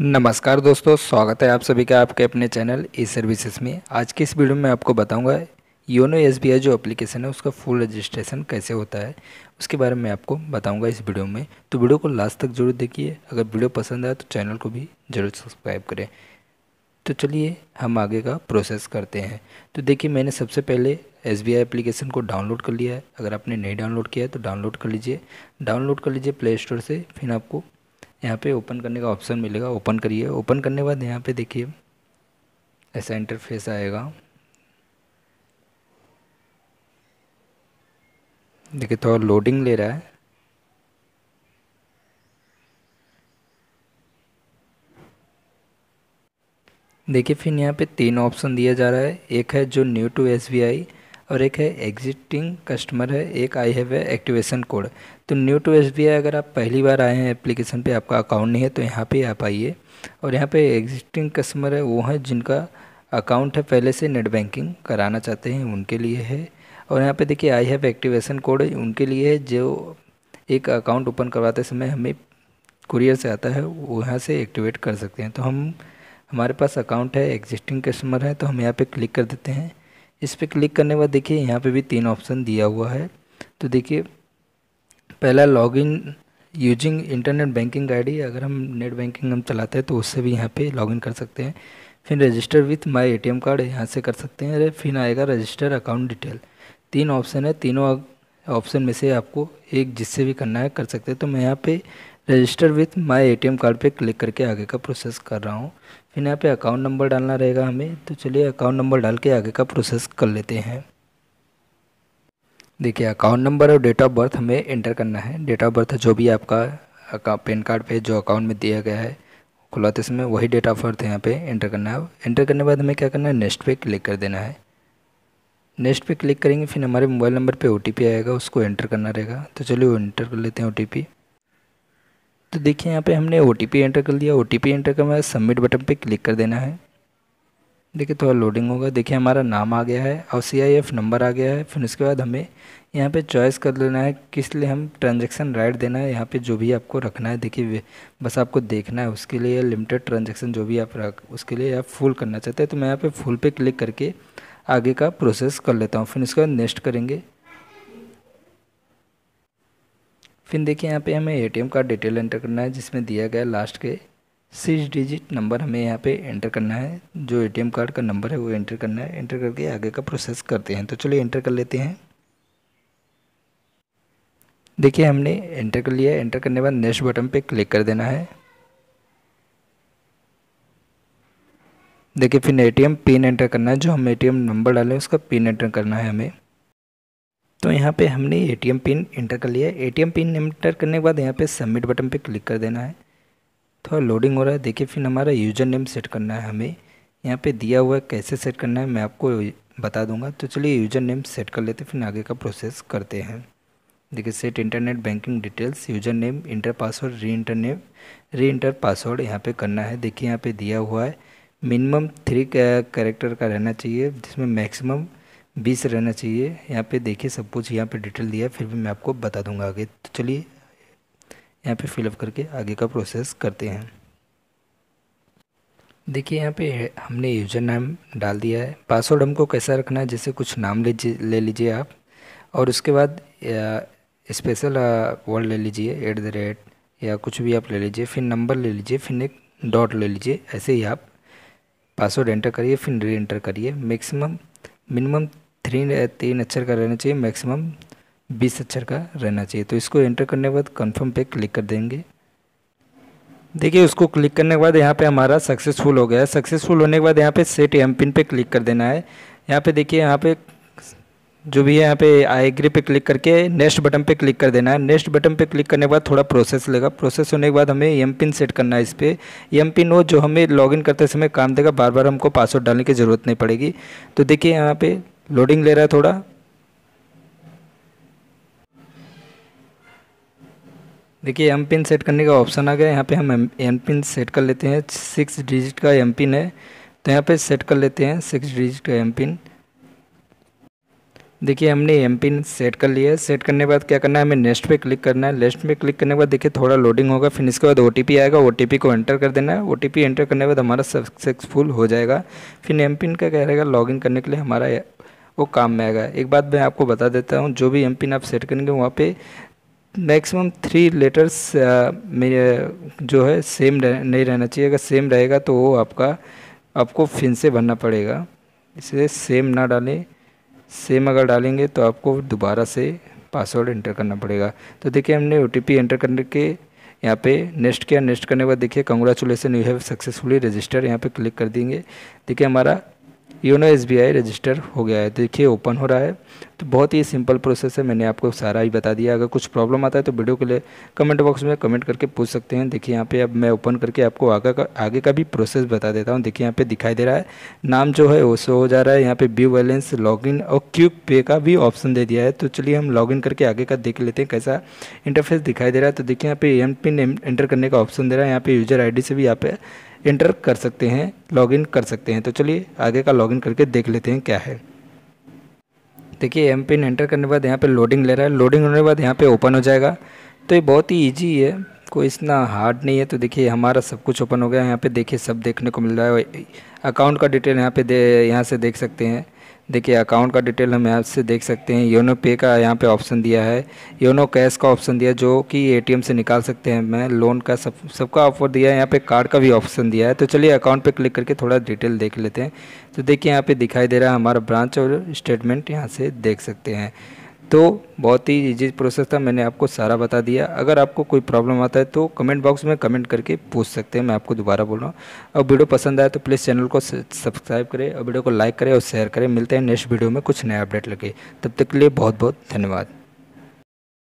नमस्कार दोस्तों स्वागत है आप सभी का आपके अपने चैनल ई सर्विसेज में आज की इस वीडियो में आपको बताऊंगा योनो एस जो एप्लीकेशन है उसका फुल रजिस्ट्रेशन कैसे होता है उसके बारे में आपको बताऊंगा इस वीडियो में तो वीडियो को लास्ट तक जरूर देखिए अगर वीडियो पसंद आए तो चैनल को भी जरूर सब्सक्राइब करें तो चलिए हम आगे का प्रोसेस करते हैं तो देखिए मैंने सबसे पहले एस बी आई एप्लीकेशन को डाउनलोड कर लिया है अगर आपने नहीं डाउनलोड किया है तो डाउनलोड कर लीजिए डाउनलोड कर लीजिए प्ले स्टोर से फिर आपको यहाँ पे ओपन करने का ऑप्शन मिलेगा ओपन करिए ओपन करने के बाद यहाँ पे देखिए ऐसा इंटरफेस आएगा देखिए थोड़ा तो लोडिंग ले रहा है देखिए फिर यहाँ पे तीन ऑप्शन दिया जा रहा है एक है जो new to S B I और एक है एग्जिटिंग कस्टमर है एक आई हैव एक्टिवेशन कोड तो न्यू टू एस अगर आप पहली बार आए हैं एप्लीकेशन पे आपका अकाउंट नहीं है तो यहाँ पे आप आइए और यहाँ पे एग्जिटिंग कस्टमर है वो हैं जिनका अकाउंट है पहले से नेट बैंकिंग कराना चाहते हैं उनके लिए है और यहाँ पे देखिए आई हैव एक्टिवेशन कोड उनके लिए है जो एक अकाउंट ओपन करवाते समय हमें कुरियर से आता है वो यहाँ से एक्टिवेट कर सकते हैं तो हम हमारे पास अकाउंट है एग्जिस्टिंग कस्टमर है तो हम यहाँ पे क्लिक कर देते हैं इस पर क्लिक करने के बाद देखिए यहाँ पे भी तीन ऑप्शन दिया हुआ है तो देखिए पहला log in using internet banking आई अगर हम नेट बैंकिंग हम चलाते हैं तो उससे भी यहाँ पे लॉग कर सकते हैं फिर register with my ATM card यहाँ से कर सकते हैं फिर आएगा रजिस्टर अकाउंट डिटेल तीन ऑप्शन है तीनों ऑप्शन में से आपको एक जिससे भी करना है कर सकते हैं तो मैं यहाँ पे register with my ATM card पे क्लिक करके आगे का प्रोसेस कर रहा हूँ फिर यहाँ पे अकाउंट नंबर डालना रहेगा हमें तो चलिए अकाउंट नंबर डाल के आगे का प्रोसेस कर लेते हैं देखिए अकाउंट नंबर और डेट ऑफ बर्थ हमें एंटर करना है डेट ऑफ बर्थ जो भी आपका पैन कार्ड पे जो अकाउंट में दिया गया है खुलाते इसमें वही डेट ऑफ बर्थ यहाँ पे एंटर करना है एंटर करने के बाद हमें क्या करना है नेक्स्ट पे क्लिक कर देना है नेक्स्ट पे क्लिक करेंगे फिर हमारे मोबाइल नंबर पे ओ आएगा उसको एंटर करना रहेगा तो चलिए वो एंटर कर लेते हैं ओ तो देखिए यहाँ पे हमने ओ एंटर कर दिया ओ एंटर कर हमें सबमिट बटन पे क्लिक कर देना है देखिए थोड़ा लोडिंग होगा देखिए हमारा नाम आ गया है और सी नंबर आ गया है फिर उसके बाद हमें यहाँ पे चॉइस कर लेना है किस लिए हम ट्रांजेक्शन राइट देना है यहाँ पे जो भी आपको रखना है देखिए बस आपको देखना है उसके लिए लिमिटेड ट्रांजेक्शन जो भी आप रख उसके लिए आप फुल करना चाहते हैं तो मैं यहाँ पर फुल पे क्लिक करके आगे का प्रोसेस कर लेता हूँ फिर उसके बाद नेक्स्ट करेंगे फिर देखिए यहाँ पे हमें एटीएम का डिटेल एंटर करना है जिसमें दिया गया लास्ट के सिक्स डिजिट नंबर हमें यहाँ पे एंटर करना है जो एटीएम कार्ड का नंबर है वो एंटर करना है एंटर करके आगे का प्रोसेस करते हैं तो चलिए एंटर कर लेते हैं देखिए हमने एंटर कर लिया एंटर करने के बाद नेक्स्ट बटन पे क्लिक कर देना है देखिए फिर एम पिन एंटर करना है जो हम एम नंबर डालें उसका पिन एंटर करना है हमें तो यहाँ पे हमने एटीएम पिन इंटर कर लिया है एटीएम पिन इंटर करने के बाद यहाँ पे सबमिट बटन पे क्लिक कर देना है थोड़ा लोडिंग हो रहा है देखिए फिर हमारा यूज़र नेम सेट करना है हमें यहाँ पे दिया हुआ है कैसे सेट करना है मैं आपको बता दूंगा तो चलिए यूज़र नेम सेट कर लेते फिर आगे का प्रोसेस करते हैं देखिए set internet banking details user name enter password re enter name re enter password यहाँ पर करना है देखिए यहाँ पर दिया हुआ है मिनिमम थ्री कैरेक्टर का रहना चाहिए जिसमें मैक्सिमम बीस रहना चाहिए यहाँ पे देखिए सब कुछ यहाँ पे डिटेल दिया है फिर भी मैं आपको बता दूंगा आगे तो चलिए यहाँ पे फिलअप करके आगे का प्रोसेस करते हैं देखिए यहाँ पे हमने यूज़र नाम डाल दिया है पासवर्ड हमको कैसा रखना है जैसे कुछ नाम लीजिए ले लीजिए आप और उसके बाद स्पेशल वर्ड ले लीजिए एट द रेट या कुछ भी आप ले लीजिए फिर नंबर ले लीजिए फिर एक डॉट ले लीजिए ऐसे ही आप पासवर्ड एंटर करिए फिर री एंटर करिए मैक्सिमम मिनिमम थ्री तीन अक्षर का रहना चाहिए मैक्सिमम बीस अक्षर का रहना चाहिए तो इसको एंटर करने के बाद कन्फर्म पे क्लिक कर देंगे देखिए उसको क्लिक करने के बाद यहाँ पे हमारा सक्सेसफुल हो गया है सक्सेसफुल होने के बाद यहाँ पे सेट एम पिन पे क्लिक कर देना है यहाँ पे देखिए यहाँ पे जो भी है यहाँ पे आई एग्री पे क्लिक करके नेक्स्ट बटन पे क्लिक कर देना है नेक्स्ट बटन पे क्लिक करने के बाद थोड़ा प्रोसेस लेगा प्रोसेस होने के बाद हमें एम पिन सेट करना है इस पर एम पिन हो जो हमें लॉगिन करते समय काम देगा बार बार हमको पासवर्ड डालने की ज़रूरत नहीं पड़ेगी तो देखिए यहाँ पर लोडिंग ले रहा है थोड़ा देखिए एम पिन सेट करने का ऑप्शन आ गया यहाँ पे हम एम पिन सेट कर लेते हैं सिक्स डिजिट का एम पिन है तो यहाँ पे सेट कर लेते हैं सिक्स डिजिट का एम पिन देखिए हमने एम पिन सेट कर लिया है सेट करने के बाद क्या करना है हमें नेक्स्ट पे क्लिक करना है नेक्स्ट पे क्लिक करने के बाद देखिए थोड़ा लोडिंग होगा फिर इसके बाद ओ आएगा ओ को एंटर कर देना है ओ एंटर करने के बाद हमारा सक्सेसफुल हो जाएगा फिर एम पिन का कह रहेगा लॉग करने के लिए हमारा वो काम में आएगा एक बात मैं आपको बता देता हूँ जो भी एम पिन आप सेट करेंगे वहाँ पे मैक्सिमम थ्री लेटर्स में जो है सेम रह, नहीं रहना चाहिए अगर सेम रहेगा तो वो आपका आपको फिन से भरना पड़ेगा इसलिए सेम ना डालें सेम अगर डालेंगे तो आपको दोबारा से पासवर्ड एंटर करना पड़ेगा तो देखिए हमने ओ एंटर करने के यहाँ पे नेक्स्ट किया नेक्स्ट करने के बाद देखिए congratulation you have successfully register यहाँ पे क्लिक कर देंगे देखिए हमारा योनो एस रजिस्टर हो गया है तो देखिए ओपन हो रहा है तो बहुत ही सिंपल प्रोसेस है मैंने आपको सारा ही बता दिया अगर कुछ प्रॉब्लम आता है तो वीडियो के लिए कमेंट बॉक्स में कमेंट करके पूछ सकते हैं देखिए यहाँ पे अब मैं ओपन करके आपको आगे का आगे का भी प्रोसेस बता देता हूँ देखिए यहाँ पे दिखाई दे रहा है नाम जो है वो शो हो जा रहा है यहाँ पे व्यू बैलेंस लॉगिन और क्यूब पे का भी ऑप्शन दे दिया है तो चलिए हम लॉगिन करके आगे का देख लेते हैं कैसा इंटरफेस दिखाई दे रहा है तो देखिए यहाँ पे एम पिन एंटर करने का ऑप्शन दे रहा है यहाँ पे यूजर आई से भी यहाँ पे इंटर कर सकते हैं लॉगिन कर सकते हैं तो चलिए आगे का लॉगिन करके देख लेते हैं क्या है देखिए एम पिन एंटर करने के बाद यहाँ पे लोडिंग ले रहा है लोडिंग होने के बाद यहाँ पे ओपन हो जाएगा तो ये बहुत ही ईजी है कोई इतना हार्ड नहीं है तो देखिए हमारा सब कुछ ओपन हो गया यहाँ पे देखिए सब देखने को मिल रहा है अकाउंट का डिटेल यहाँ पे दे यहाँ से देख सकते हैं देखिए अकाउंट का डिटेल हम यहाँ से देख सकते हैं योनो पे का यहाँ पे ऑप्शन दिया है योनो कैश का ऑप्शन दिया जो कि एटीएम से निकाल सकते हैं मैं लोन का सब सबका ऑफर दिया है यहाँ पे कार्ड का भी ऑप्शन दिया है तो चलिए अकाउंट पे क्लिक करके थोड़ा डिटेल देख लेते हैं तो देखिए यहाँ पर दिखाई दे रहा है हमारा ब्रांच और स्टेटमेंट यहाँ से देख सकते हैं तो बहुत ही इजी प्रोसेस था मैंने आपको सारा बता दिया अगर आपको कोई प्रॉब्लम आता है तो कमेंट बॉक्स में कमेंट करके पूछ सकते हैं मैं आपको दोबारा बोल रहा हूँ अब वीडियो पसंद आए तो प्लीज़ चैनल को सब्सक्राइब करें और वीडियो को लाइक करें और शेयर करें मिलते हैं नेक्स्ट वीडियो में कुछ नया अपडेट लगे तब तक के लिए बहुत बहुत धन्यवाद